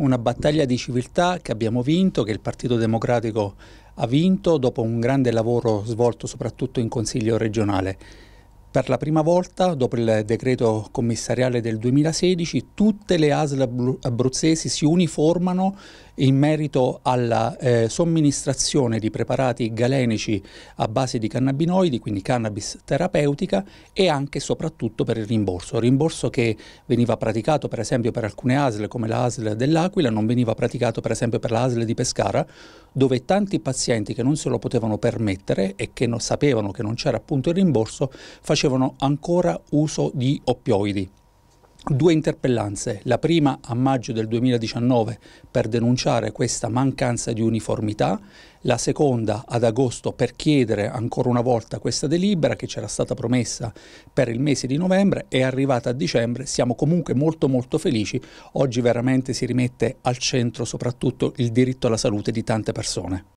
una battaglia di civiltà che abbiamo vinto, che il Partito Democratico ha vinto dopo un grande lavoro svolto soprattutto in Consiglio regionale. Per la prima volta, dopo il decreto commissariale del 2016, tutte le ASL abruzzesi si uniformano in merito alla eh, somministrazione di preparati galenici a base di cannabinoidi, quindi cannabis terapeutica, e anche e soprattutto per il rimborso. rimborso che veniva praticato per esempio per alcune ASL come la ASL dell'Aquila, non veniva praticato per esempio per la ASL di Pescara, dove tanti pazienti che non se lo potevano permettere e che non sapevano che non c'era appunto il rimborso facevano facevano ancora uso di oppioidi. Due interpellanze, la prima a maggio del 2019 per denunciare questa mancanza di uniformità, la seconda ad agosto per chiedere ancora una volta questa delibera che c'era stata promessa per il mese di novembre, è arrivata a dicembre, siamo comunque molto molto felici, oggi veramente si rimette al centro soprattutto il diritto alla salute di tante persone.